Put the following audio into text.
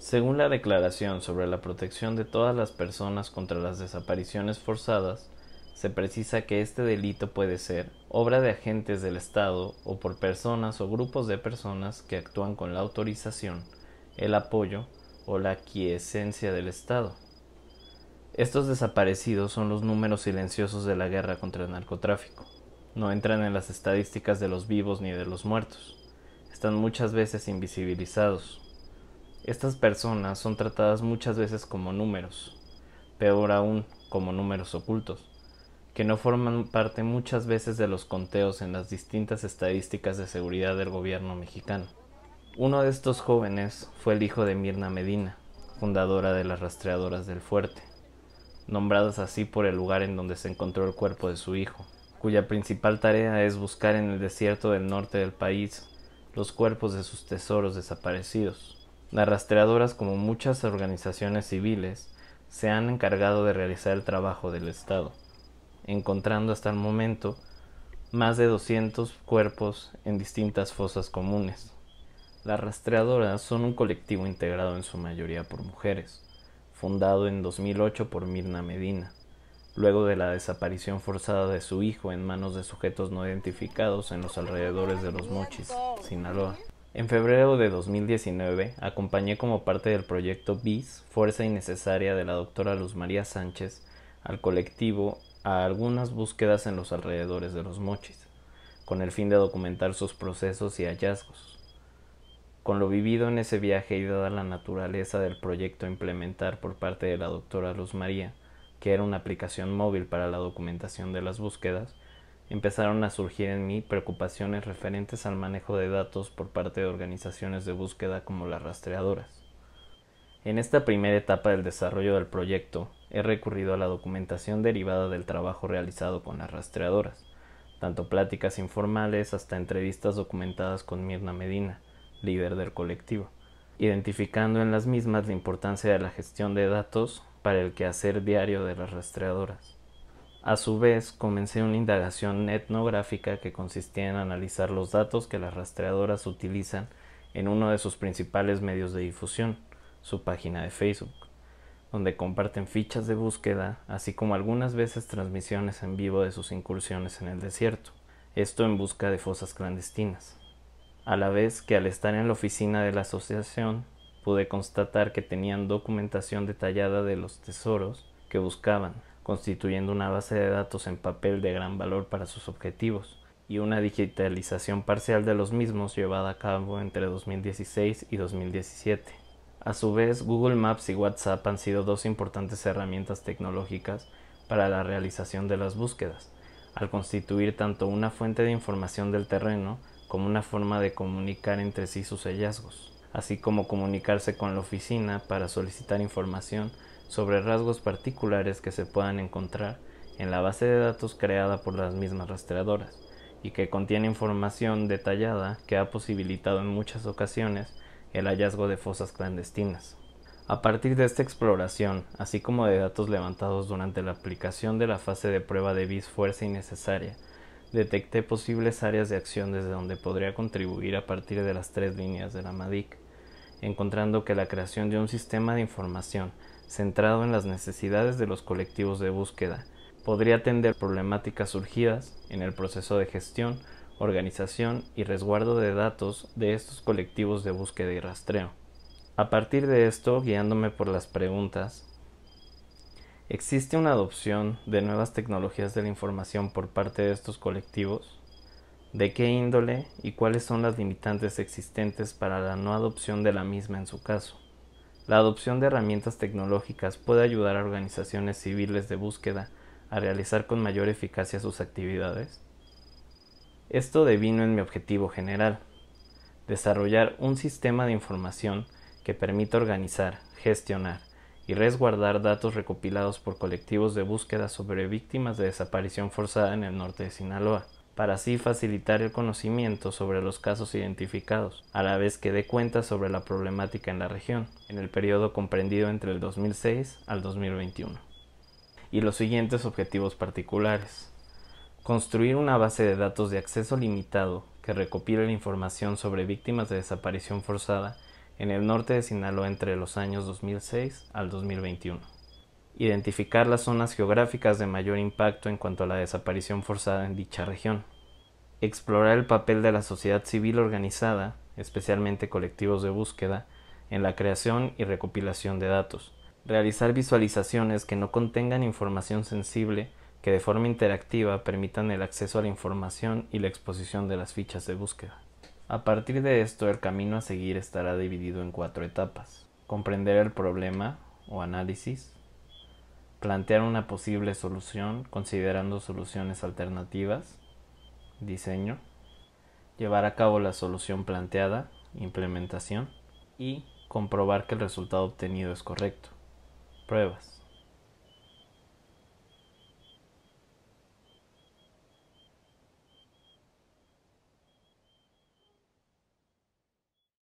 Según la Declaración sobre la Protección de todas las Personas contra las Desapariciones Forzadas, se precisa que este delito puede ser obra de agentes del Estado o por personas o grupos de personas que actúan con la autorización, el apoyo o la quiesencia del Estado. Estos desaparecidos son los números silenciosos de la guerra contra el narcotráfico. No entran en las estadísticas de los vivos ni de los muertos. Están muchas veces invisibilizados. Estas personas son tratadas muchas veces como números, peor aún como números ocultos, que no forman parte muchas veces de los conteos en las distintas estadísticas de seguridad del gobierno mexicano. Uno de estos jóvenes fue el hijo de Mirna Medina, fundadora de las rastreadoras del fuerte, nombradas así por el lugar en donde se encontró el cuerpo de su hijo, cuya principal tarea es buscar en el desierto del norte del país los cuerpos de sus tesoros desaparecidos. Las rastreadoras, como muchas organizaciones civiles, se han encargado de realizar el trabajo del Estado, encontrando hasta el momento más de 200 cuerpos en distintas fosas comunes. Las rastreadoras son un colectivo integrado en su mayoría por mujeres, fundado en 2008 por Mirna Medina, luego de la desaparición forzada de su hijo en manos de sujetos no identificados en los alrededores de Los Mochis, Sinaloa. En febrero de 2019 acompañé como parte del proyecto BIS, Fuerza Innecesaria de la doctora Luz María Sánchez, al colectivo a algunas búsquedas en los alrededores de los mochis, con el fin de documentar sus procesos y hallazgos. Con lo vivido en ese viaje y dada la naturaleza del proyecto a implementar por parte de la doctora Luz María, que era una aplicación móvil para la documentación de las búsquedas, empezaron a surgir en mí preocupaciones referentes al manejo de datos por parte de organizaciones de búsqueda como las rastreadoras. En esta primera etapa del desarrollo del proyecto, he recurrido a la documentación derivada del trabajo realizado con las rastreadoras, tanto pláticas informales hasta entrevistas documentadas con Mirna Medina, líder del colectivo, identificando en las mismas la importancia de la gestión de datos para el quehacer diario de las rastreadoras. A su vez, comencé una indagación etnográfica que consistía en analizar los datos que las rastreadoras utilizan en uno de sus principales medios de difusión, su página de Facebook, donde comparten fichas de búsqueda, así como algunas veces transmisiones en vivo de sus incursiones en el desierto, esto en busca de fosas clandestinas. A la vez que al estar en la oficina de la asociación, pude constatar que tenían documentación detallada de los tesoros que buscaban, constituyendo una base de datos en papel de gran valor para sus objetivos y una digitalización parcial de los mismos llevada a cabo entre 2016 y 2017. A su vez, Google Maps y WhatsApp han sido dos importantes herramientas tecnológicas para la realización de las búsquedas, al constituir tanto una fuente de información del terreno como una forma de comunicar entre sí sus hallazgos, así como comunicarse con la oficina para solicitar información sobre rasgos particulares que se puedan encontrar en la base de datos creada por las mismas rastreadoras y que contiene información detallada que ha posibilitado en muchas ocasiones el hallazgo de fosas clandestinas. A partir de esta exploración, así como de datos levantados durante la aplicación de la fase de prueba de BIS fuerza innecesaria, detecté posibles áreas de acción desde donde podría contribuir a partir de las tres líneas de la MADIC encontrando que la creación de un sistema de información centrado en las necesidades de los colectivos de búsqueda podría atender problemáticas surgidas en el proceso de gestión, organización y resguardo de datos de estos colectivos de búsqueda y rastreo. A partir de esto, guiándome por las preguntas, ¿existe una adopción de nuevas tecnologías de la información por parte de estos colectivos? de qué índole y cuáles son las limitantes existentes para la no adopción de la misma en su caso. La adopción de herramientas tecnológicas puede ayudar a organizaciones civiles de búsqueda a realizar con mayor eficacia sus actividades. Esto devino en mi objetivo general, desarrollar un sistema de información que permita organizar, gestionar y resguardar datos recopilados por colectivos de búsqueda sobre víctimas de desaparición forzada en el norte de Sinaloa para así facilitar el conocimiento sobre los casos identificados, a la vez que dé cuenta sobre la problemática en la región, en el periodo comprendido entre el 2006 al 2021. Y los siguientes objetivos particulares. Construir una base de datos de acceso limitado que recopile la información sobre víctimas de desaparición forzada en el norte de Sinaloa entre los años 2006 al 2021 identificar las zonas geográficas de mayor impacto en cuanto a la desaparición forzada en dicha región, explorar el papel de la sociedad civil organizada, especialmente colectivos de búsqueda, en la creación y recopilación de datos, realizar visualizaciones que no contengan información sensible, que de forma interactiva permitan el acceso a la información y la exposición de las fichas de búsqueda. A partir de esto, el camino a seguir estará dividido en cuatro etapas. Comprender el problema o análisis, plantear una posible solución considerando soluciones alternativas, diseño, llevar a cabo la solución planteada, implementación y comprobar que el resultado obtenido es correcto. Pruebas.